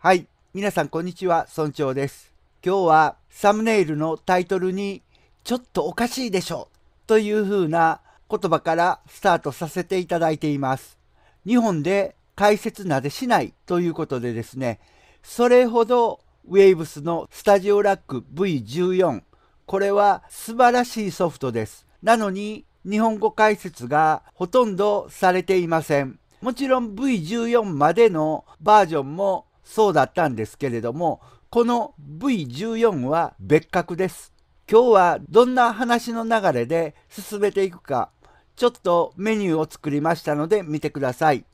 はい。皆さん、こんにちは。村長です。今日はサムネイルのタイトルに、ちょっとおかしいでしょというふうな言葉からスタートさせていただいています。日本で解説なでしないということでですね、それほど Waves のスタジオラック V14、これは素晴らしいソフトです。なのに、日本語解説がほとんどされていません。もちろん V14 までのバージョンもそうだったんですけれどもこの V14 は別格です。今日はどんな話の流れで進めていくかちょっとメニューを作りましたので見てください。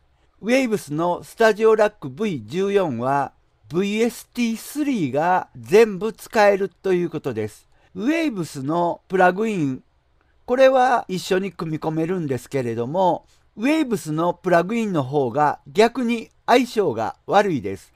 Waves のスタジオラック V14 は VST3 が全部使えるということです。Waves のプラグイン、これは一緒に組み込めるんですけれども、Waves のプラグインの方が逆に相性が悪いです。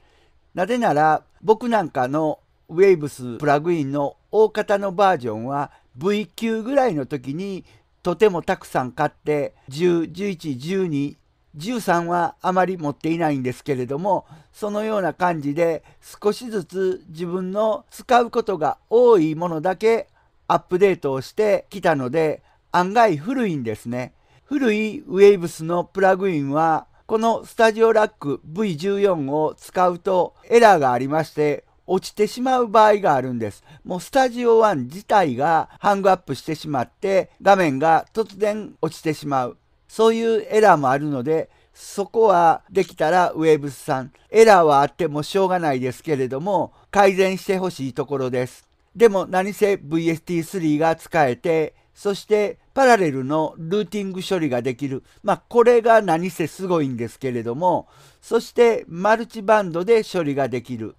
なぜなら僕なんかの Waves プラグインの大方のバージョンは V 9ぐらいの時にとてもたくさん買って10、11、12、13はあまり持っていないんですけれどもそのような感じで少しずつ自分の使うことが多いものだけアップデートをしてきたので案外古いんですね。古い Waves のプラグインはこのスタジオラック V14 を使うとエラーがありまして落ちてしまう場合があるんです。もうスタジオ1自体がハングアップしてしまって画面が突然落ちてしまう。そういうエラーもあるのでそこはできたら w ェ v e s さん。エラーはあってもしょうがないですけれども改善してほしいところです。でも何せ VST3 が使えてそしてパラレルのルーティング処理ができる。まあ、これが何せすごいんですけれども、そしてマルチバンドで処理ができる。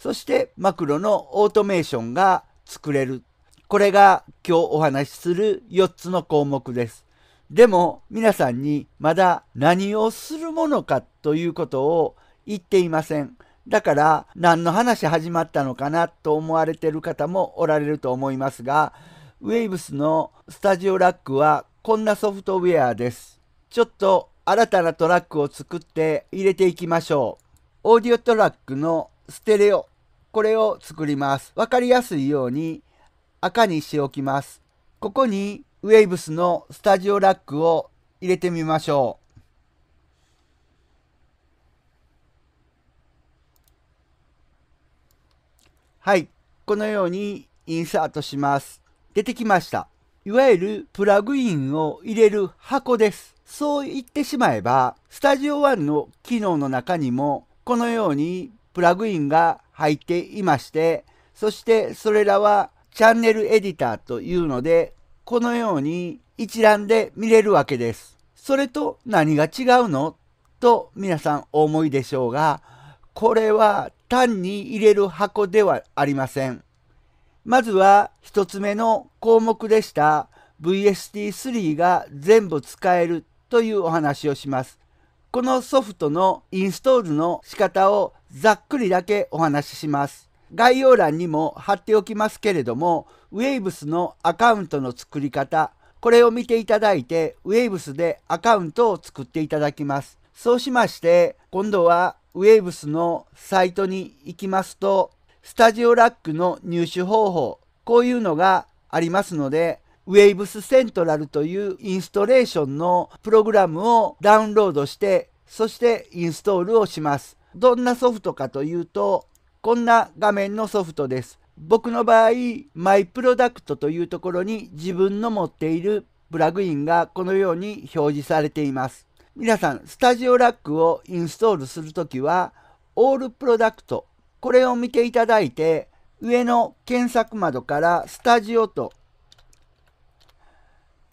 そしてマクロのオートメーションが作れる。これが今日お話しする4つの項目です。でも皆さんにまだ何をするものかということを言っていません。だから何の話始まったのかなと思われている方もおられると思いますが、ウェイブスのスタジオラックはこんなソフトウェアです。ちょっと新たなトラックを作って入れていきましょう。オーディオトラックのステレオ。これを作ります。わかりやすいように赤にしておきます。ここにウェイブスのスタジオラックを入れてみましょう。はい。このようにインサートします。出てきました。いわゆるプラグインを入れる箱です。そう言ってしまえば、スタジオ one の機能の中にも、このようにプラグインが入っていまして、そしてそれらはチャンネルエディターというので、このように一覧で見れるわけです。それと何が違うのと皆さんお思いでしょうが、これは単に入れる箱ではありません。まずは1つ目の項目でした VST3 が全部使えるというお話をします。このソフトのインストールの仕方をざっくりだけお話しします。概要欄にも貼っておきますけれども Waves のアカウントの作り方これを見ていただいて Waves でアカウントを作っていただきます。そうしまして今度は Waves のサイトに行きますとスタジオラックの入手方法、こういうのがありますので、Waves Central というインストレーションのプログラムをダウンロードして、そしてインストールをします。どんなソフトかというと、こんな画面のソフトです。僕の場合、マイプロダクトというところに自分の持っているプラグインがこのように表示されています。皆さん、スタジオラックをインストールするときは、オールプロダクトこれを見ていただいて、上の検索窓からスタジオと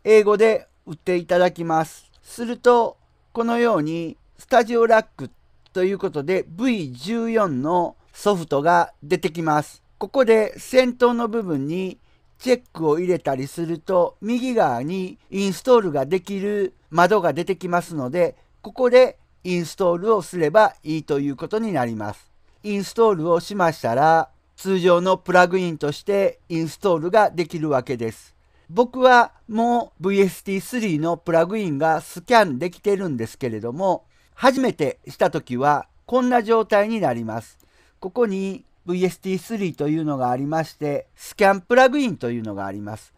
英語で打っていただきます。すると、このようにスタジオラックということで V14 のソフトが出てきます。ここで先頭の部分にチェックを入れたりすると右側にインストールができる窓が出てきますのでここでインストールをすればいいということになります。インストールをしましたら、通常のプラグインとしてインストールができるわけです。僕はもう VST3 のプラグインがスキャンできてるんですけれども、初めてした時はこんな状態になります。ここに VST3 というのがありまして、スキャンプラグインというのがあります。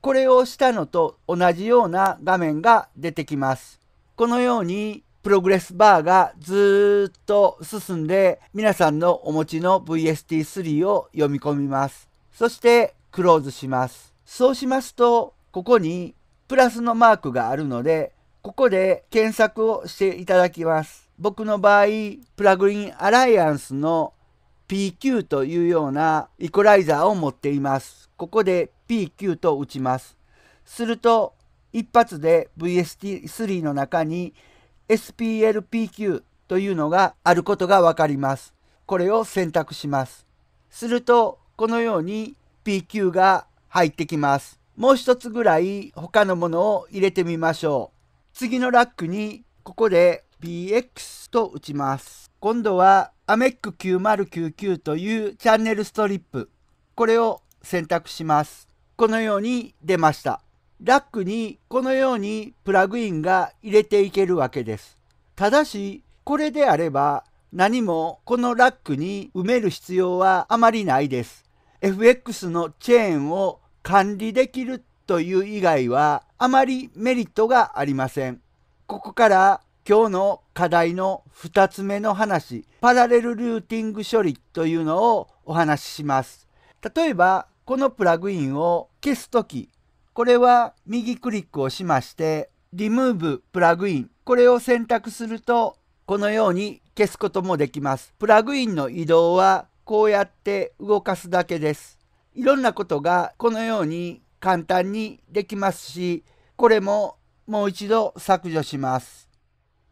これをしたのと同じような画面が出てきます。このようにプログレスバーがずっと進んで皆さんのお持ちの VST3 を読み込みます。そしてクローズします。そうしますとここにプラスのマークがあるのでここで検索をしていただきます。僕の場合プラグインアライアンスの PQ というようなイコライザーを持っています。ここで PQ と打ちます。すると一発で VST3 の中に SPLPQ というのがあることがわかります。これを選択します。すると、このように PQ が入ってきます。もう一つぐらい他のものを入れてみましょう。次のラックに、ここで BX と打ちます。今度は AMEC9099 というチャンネルストリップ。これを選択します。このように出ました。ラックにこのようにプラグインが入れていけるわけです。ただし、これであれば何もこのラックに埋める必要はあまりないです。FX のチェーンを管理できるという以外はあまりメリットがありません。ここから今日の課題の2つ目の話、パラレルルーティング処理というのをお話しします。例えば、このプラグインを消すとき、これは右クリックをしまして、Remove プラグイン。これを選択すると、このように消すこともできます。プラグインの移動は、こうやって動かすだけです。いろんなことがこのように簡単にできますし、これももう一度削除します。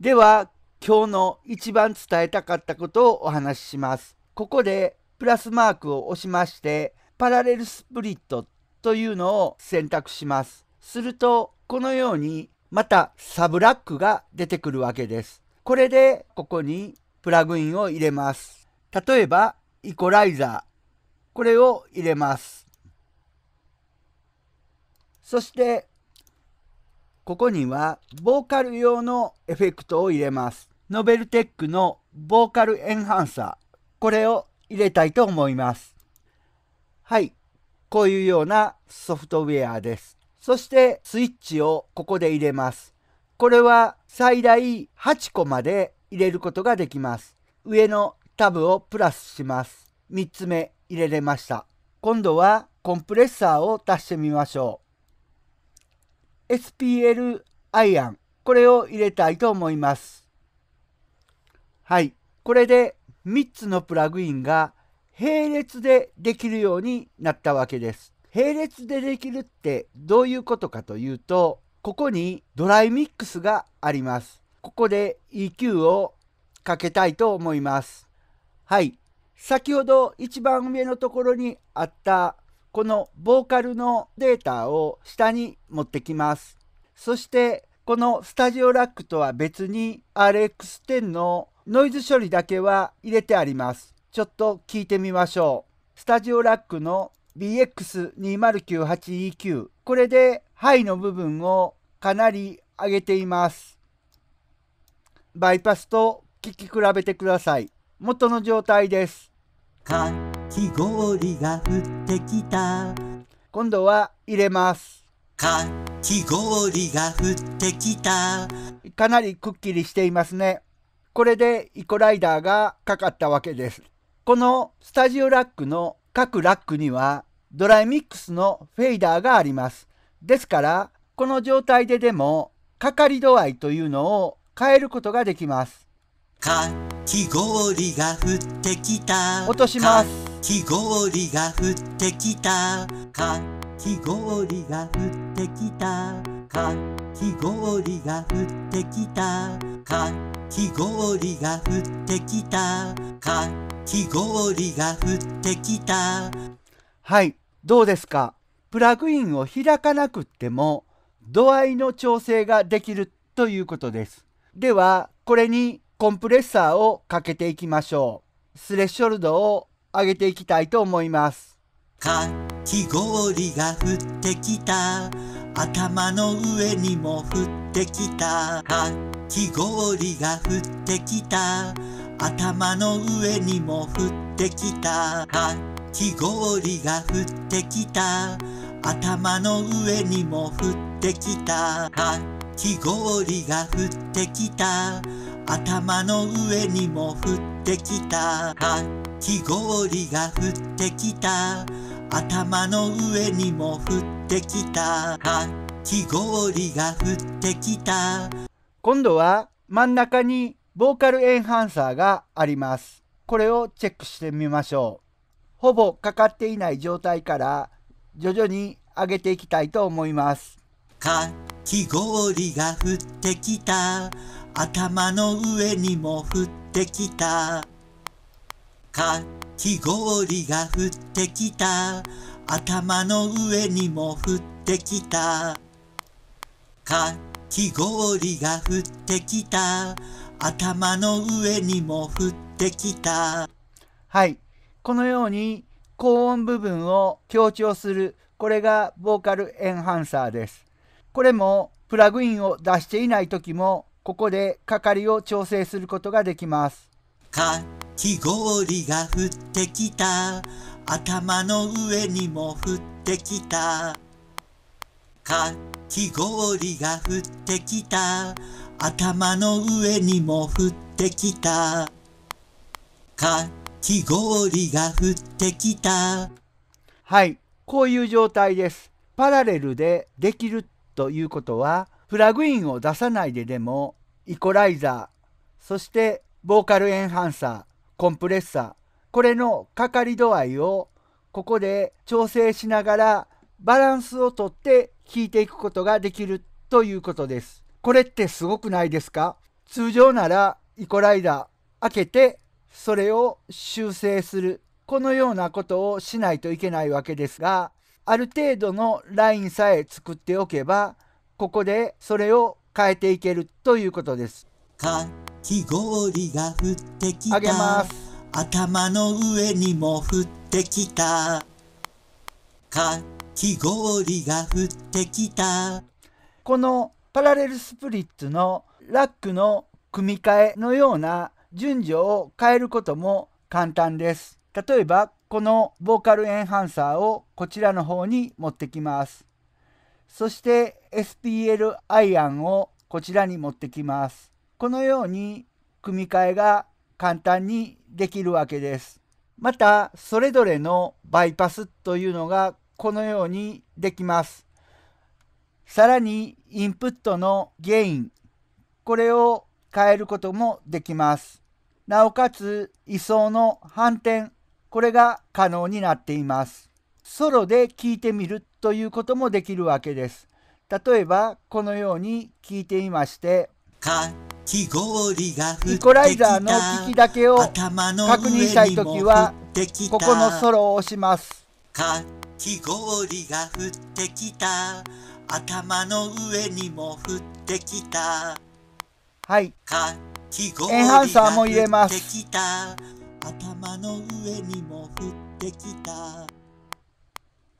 では、今日の一番伝えたかったことをお話しします。ここでプラスマークを押しまして、パラレルスプリットというのを選択します。すると、このようにまたサブラックが出てくるわけです。これでここにプラグインを入れます。例えば、イコライザー。これを入れます。そして、ここにはボーカル用のエフェクトを入れます。ノベルテックのボーカルエンハンサー。これを入れたいと思います。はい。こういうようなソフトウェアです。そしてスイッチをここで入れます。これは最大8個まで入れることができます。上のタブをプラスします。3つ目入れれました。今度はコンプレッサーを足してみましょう。SPL アイアン。これを入れたいと思います。はい。これで3つのプラグインが並列でできるようになったわけです。並列でできるってどういうことかというと、ここにドライミックスがあります。ここで EQ をかけたいと思います。はい。先ほど一番上のところにあったこのボーカルのデータを下に持ってきます。そしてこのスタジオラックとは別に RX10 のノイズ処理だけは入れてあります。ちょっと聞いてみましょう。スタジオラックの BX2098EQ。これでハイの部分をかなり上げています。バイパスと聞き比べてください。元の状態です。かき氷が降ってきた。今度は入れます。かき氷が降ってきた。かなりくっきりしていますね。これでイコライダーがかかったわけです。このスタジオラックの各ラックにはドライミックスのフェイダーがあります。ですからこの状態ででもかかり度合いというのを変えることができます。かき氷が降ってきた落とします。かき氷が降ってきたき氷が降ってきたかき氷が降ってきたかき氷が降ってきたかき氷が降ってきたはいどうですかプラグインを開かなくっても度合いの調整ができるということですではこれにコンプレッサーをかけていきましょうスレッショルドを上げていきたいと思いますかき氷が降ってきた頭の上にも降ってきたかき氷が降ってきた頭の上にも降ってきたかき氷が降ってきた頭の上にも降ってきたかき氷が降ってきた頭の上にも降ってきた木氷が降ってきた頭の上にも降ってきたか木氷が降ってきた今度は真ん中にボーカルエンハンサーがありますこれをチェックしてみましょうほぼかかっていない状態から徐々に上げていきたいと思いますかき氷が降ってきた頭の上にも降ってきたかき氷が降ってきた頭の上にも降ってきたかき氷が降ってきた頭の上にも降ってきたはいこのように高音部分を強調するこれがボーカルエンハンサーですこれもプラグインを出していない時もここでかかりを調整することができます。木氷が降ってきた頭の上にも降ってきたかき氷が降ってきた頭の上にも降ってきたかき氷が降ってきたはいこういう状態ですパラレルでできるということはプラグインを出さないででもイコライザーそしてボーカルエンハンサーコンプレッサーこれのかかり度合いをここで調整しながらバランスをとって引いていくことができるということです。これってすごくないですか通常ならイコライダー開けてそれを修正するこのようなことをしないといけないわけですがある程度のラインさえ作っておけばここでそれを変えていけるということです。かき氷が降ってきあげます頭の上にも降ってきたかき氷が降ってきたこのパラレルスプリッツのラックの組み替えのような順序を変えることも簡単です例えばこのボーカルエンハンサーをこちらの方に持ってきますそして SPL アイアンをこちらに持ってきますこのように組み替えが簡単にできるわけです。またそれぞれのバイパスというのがこのようにできます。さらにインプットのゲインこれを変えることもできます。なおかつ位相の反転これが可能になっています。ソロで聞いてみるということもできるわけです。例えばこのように聞いていましてかき氷がコライザーの聞きだけを確認したいときはここのソロを押しますかき氷が降ってきた頭の上にも降ってきたはいエンハンサーも入れます頭の上にも降ってきた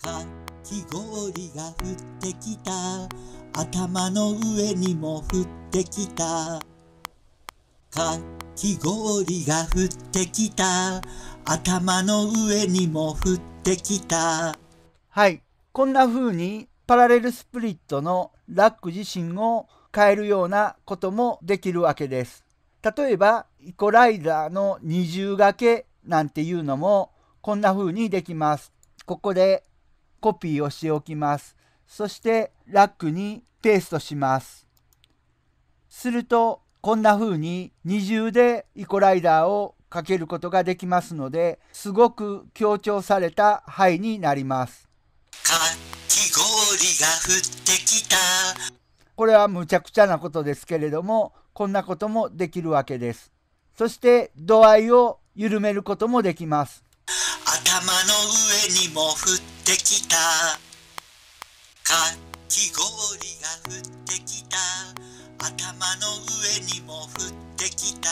かき氷が降ってきた頭の上にも降ってきたかき氷が降ってきた頭の上にも降ってきたはいこんな風にパラレルスプリットのラック自身を変えるようなこともできるわけです。例えばイコライザーの二重掛けなんていうのもこんな風にできます。ここでコピーをしておきます。そしてラックにペーストします。するとこんな風に二重でイコライダーをかけることができますのですごく強調された牌になります。かき氷が降ってきたこれはむちゃくちゃなことですけれどもこんなこともできるわけです。そして度合いを緩めることもできます。頭の上にも降ってきたかき氷が降ってきた頭の上にも降ってきた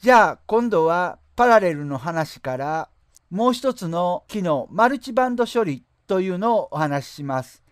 じゃあ今度はパラレルの話からもう一つの機能マルチバンド処理というのをお話しします。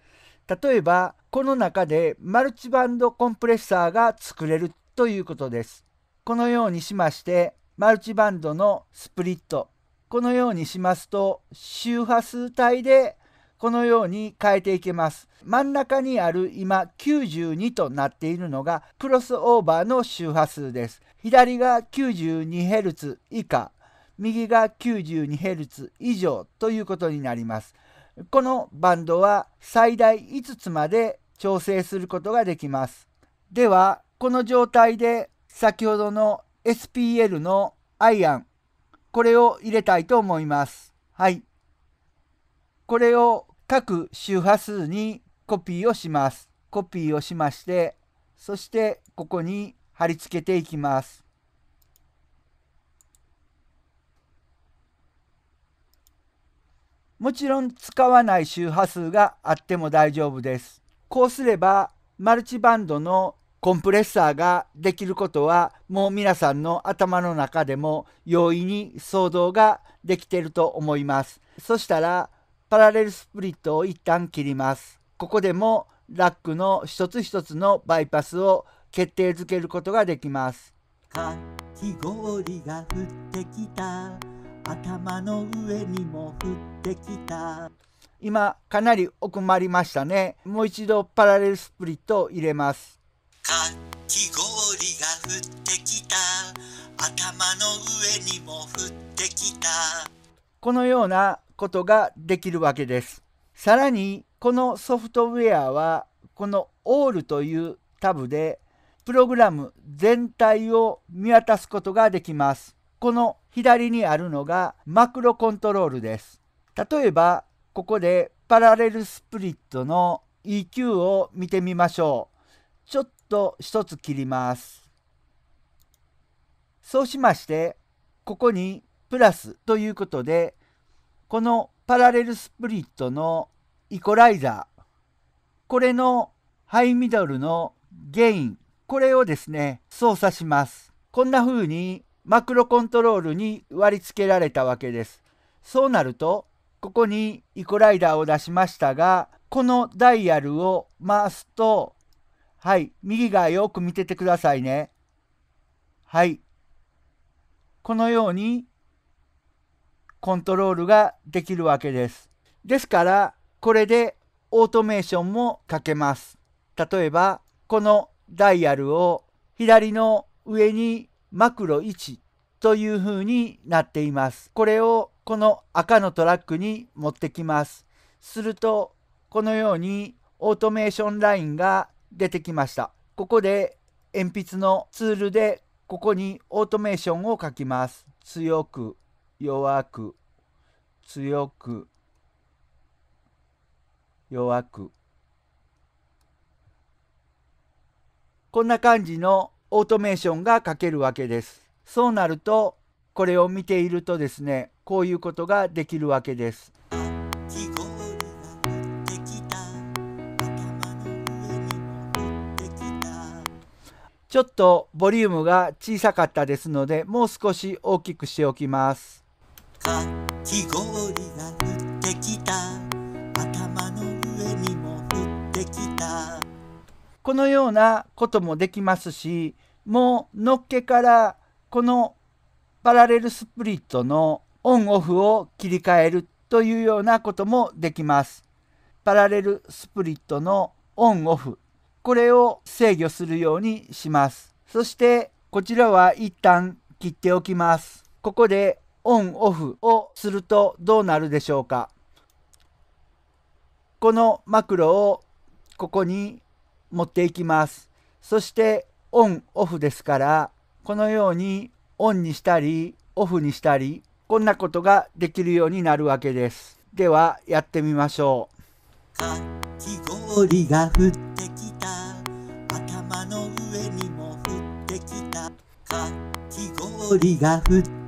例えばこの中でマルチバンドコンプレッサーが作れるということです。このようにしましてマルチバンドのスプリットこのようにしますと周波数帯でこのように変えていきます真ん中にある今92となっているのがクロスオーバーの周波数です左が 92Hz 以下右が 92Hz 以上ということになりますこのバンドは最大5つまで調整することができますではこの状態で先ほどの SPL のアイアンこれを入れたいと思いますはいこれを各周波数にコピーをします。コピーをしまして、そしてここに貼り付けていきます。もちろん使わない周波数があっても大丈夫です。こうすればマルチバンドのコンプレッサーができることはもう皆さんの頭の中でも容易に想像ができていると思います。そしたらパラレルスプリットを一旦切ります。ここでもラックの一つ一つのバイパスを決定づけることができます。かき氷が降ってきた頭の上にも降ってきた今かなり奥まりましたねもう一度パラレルスプリットを入れますかき氷が降ってきた頭の上にも降ってきたこのようなことができるわけです。さらにこのソフトウェアはこの All というタブでプログラム全体を見渡すことができます。この左にあるのがマクロコントロールです。例えばここでパラレルスプリットの EQ を見てみましょう。ちょっと一つ切ります。そうしましてここにプラスということでこのパラレルスプリットのイコライザーこれのハイミドルのゲインこれをですね操作しますこんな風にマクロコントロールに割り付けられたわけですそうなるとここにイコライダーを出しましたがこのダイヤルを回すとはい右側よく見ててくださいねはいこのようにコントロールができるわけです。ですからこれでオートメーションもかけます。例えばこのダイヤルを左の上にマクロ1という風になっています。これをこの赤のトラックに持ってきます。するとこのようにオートメーションラインが出てきました。ここで鉛筆のツールでここにオートメーションを書きます。強く弱く強く弱くこんな感じのオートメーションが書けるわけです。そうなるとこれを見ているとですねこういうことができるわけです。ちょっとボリュームが小さかったですのでもう少し大きくしておきます。かき氷が降ってきた頭の上にも降ってきたこのようなこともできますしもうのっけからこのパラレルスプリットのオンオフを切り替えるというようなこともできます。パラレルスプリットのオンオフこれを制御するようにします。そしてこちらは一旦切っておきます。ここでオンオフをするとどうなるでしょうかこのマクロをここに持っていきます。そしてオンオフですからこのようにオンにしたりオフにしたりこんなことができるようになるわけです。ではやってみましょう。かき氷が降ってきた頭の上にも降ってきたかき氷が降ってきた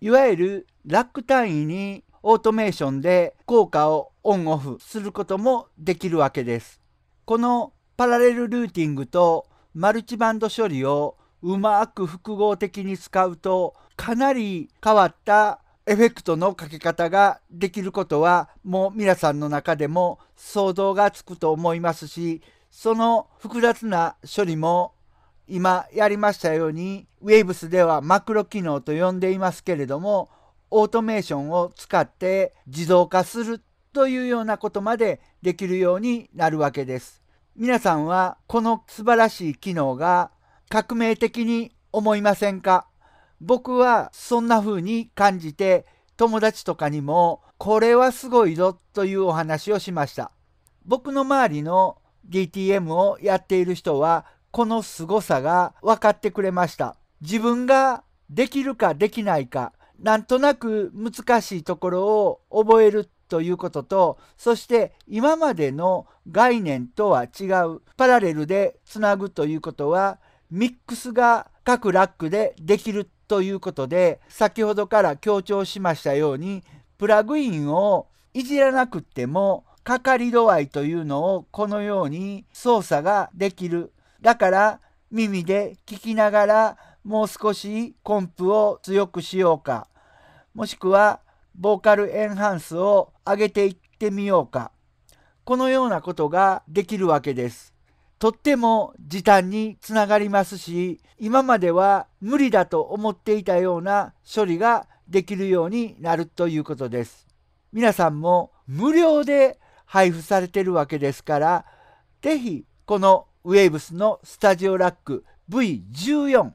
いわゆるラック単位にオートメーションで効果をオンオフすることもできるわけです。このパラレルルーティングとマルチバンド処理をうまく複合的に使うとかなり変わったエフェクトのかけ方ができることはもう皆さんの中でも想像がつくと思いますしその複雑な処理も今やりましたように Waves ではマクロ機能と呼んでいますけれどもオートメーションを使って自動化するというようなことまでできるようになるわけです。皆さんはこの素晴らしい機能が革命的に思いませんか僕はそんな風に感じて友達とかにもこれはすごいぞというお話をしました。僕の周りの DTM をやっている人はこの凄さが分かってくれました。自分ができるかできないか、なんとなく難しいところを覚えるということと、そして今までの概念とは違うパラレルでつなぐということは、ミックスが各ラックでできるということで、先ほどから強調しましたように、プラグインをいじらなくても、かかり度合いというのをこのように操作ができるだから耳で聞きながらもう少しコンプを強くしようかもしくはボーカルエンハンスを上げていってみようかこのようなことができるわけです。とっても時短につながりますし今までは無理だと思っていたような処理ができるようになるということです。皆さんも無料で配布されてるわけですから是非このウェーブスのスタジオラック V14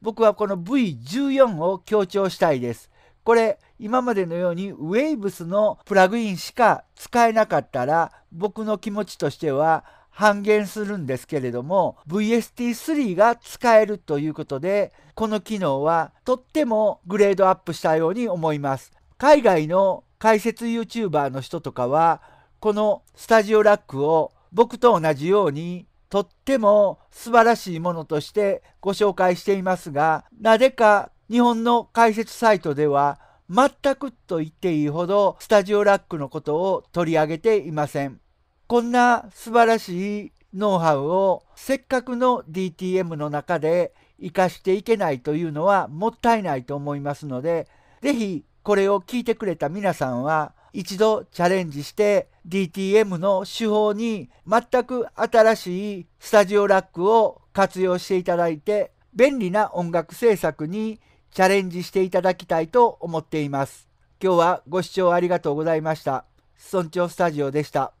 僕はこの V14 を強調したいですこれ今までのように Waves のプラグインしか使えなかったら僕の気持ちとしては半減するんですけれども VST3 が使えるということでこの機能はとってもグレードアップしたように思います海外の解説 YouTuber の人とかはこのスタジオラックを僕と同じようにとっても素晴らしいものとしてご紹介していますが、なぜか日本の解説サイトでは全くと言っていいほどスタジオラックのことを取り上げていません。こんな素晴らしいノウハウをせっかくの DTM の中で活かしていけないというのはもったいないと思いますので、是非これを聞いてくれた皆さんは一度チャレンジして DTM の手法に全く新しいスタジオラックを活用していただいて便利な音楽制作にチャレンジしていただきたいと思っています。今日はご視聴ありがとうございました。村長スタジオでした。